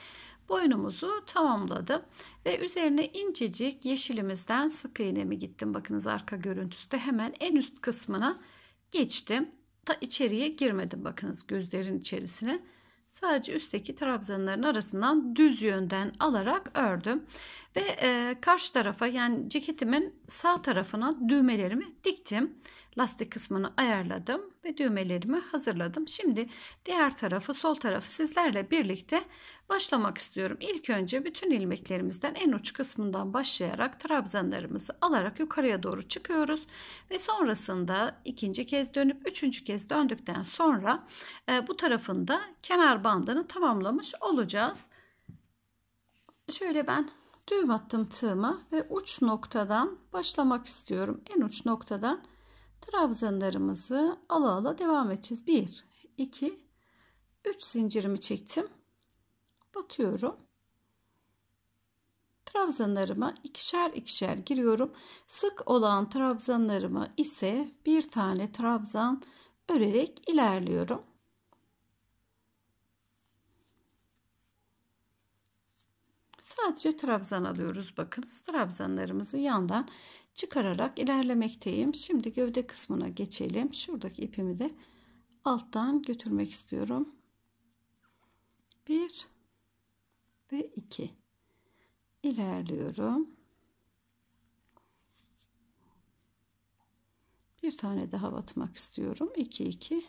boynumuzu tamamladım ve üzerine incecik yeşilimizden sık iğnemi gittim. Bakınız arka görüntüsü hemen en üst kısmına geçtim. Ta içeriye girmedim bakınız gözlerin içerisine. Sadece üstteki trabzanların arasından düz yönden alarak ördüm. Ve e, karşı tarafa yani ceketimin sağ tarafına düğmelerimi diktim lastik kısmını ayarladım ve düğmelerimi hazırladım. Şimdi diğer tarafı sol tarafı sizlerle birlikte başlamak istiyorum. İlk önce bütün ilmeklerimizden en uç kısmından başlayarak trabzanlarımızı alarak yukarıya doğru çıkıyoruz. Ve sonrasında ikinci kez dönüp üçüncü kez döndükten sonra e, bu tarafında kenar bandını tamamlamış olacağız. Şöyle ben düğüm attım tığıma ve uç noktadan başlamak istiyorum. En uç noktadan başlayacağım trabzanlarımızı ala ala devam edeceğiz. 1, 2, 3 zincirimi çektim. Batıyorum. Trabzanlarıma ikişer ikişer giriyorum. Sık olan trabzanlarıma ise bir tane trabzan örerek ilerliyorum. Sadece trabzan alıyoruz. Bakın trabzanlarımızı yandan çıkararak ilerlemekteyim. Şimdi gövde kısmına geçelim. Şuradaki ipimi de alttan götürmek istiyorum. 1 ve 2 ilerliyorum. Bir tane daha batmak istiyorum. 2 2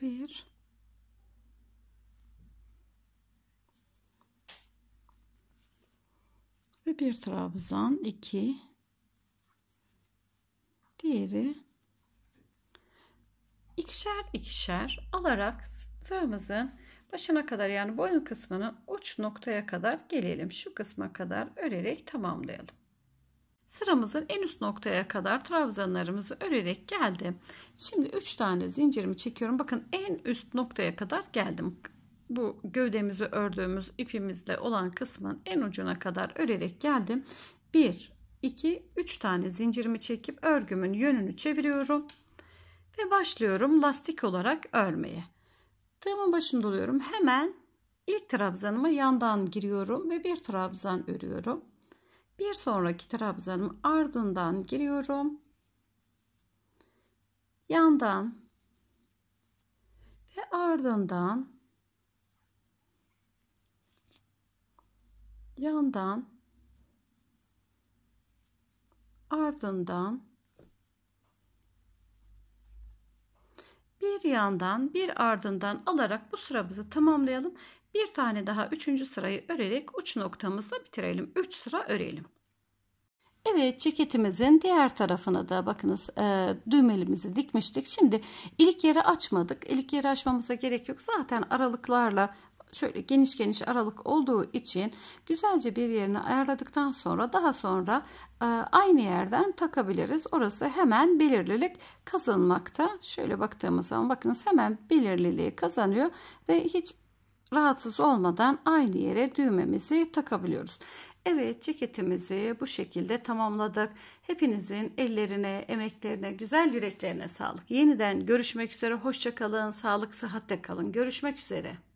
1 ve bir trabzan 2 diğeri ikişer ikişer alarak tığımızın başına kadar yani boyun kısmının uç noktaya kadar gelelim. Şu kısma kadar örerek tamamlayalım. Sıramızın en üst noktaya kadar trabzanlarımızı örerek geldim. Şimdi 3 tane zincirimi çekiyorum. Bakın en üst noktaya kadar geldim bu gövdemizi ördüğümüz ipimizle olan kısmın en ucuna kadar örerek geldim. 1, 2, 3 tane zincirimi çekip örgümün yönünü çeviriyorum. Ve başlıyorum lastik olarak örmeye. Tığımın başında oluyorum. Hemen ilk trabzanıma yandan giriyorum ve bir trabzan örüyorum. Bir sonraki trabzanım ardından giriyorum. Yandan ve ardından yandan ardından bir yandan bir ardından alarak bu sıramızı tamamlayalım. Bir tane daha üçüncü sırayı örerek uç noktamızla bitirelim. Üç sıra örelim. Evet ceketimizin diğer tarafına da bakınız e, düğmelimizi dikmiştik. Şimdi ilik yeri açmadık. İlik yeri açmamıza gerek yok. Zaten aralıklarla şöyle geniş geniş aralık olduğu için güzelce bir yerini ayarladıktan sonra daha sonra e, aynı yerden takabiliriz. Orası hemen belirlilik kazanmakta. Şöyle baktığımız zaman bakınız hemen belirliliği kazanıyor ve hiç rahatsız olmadan aynı yere düğmemizi takabiliyoruz. Evet ceketimizi bu şekilde tamamladık. Hepinizin ellerine, emeklerine, güzel yüreklerine sağlık. Yeniden görüşmek üzere. Hoşçakalın. Sağlık, sıhhatle kalın. Görüşmek üzere.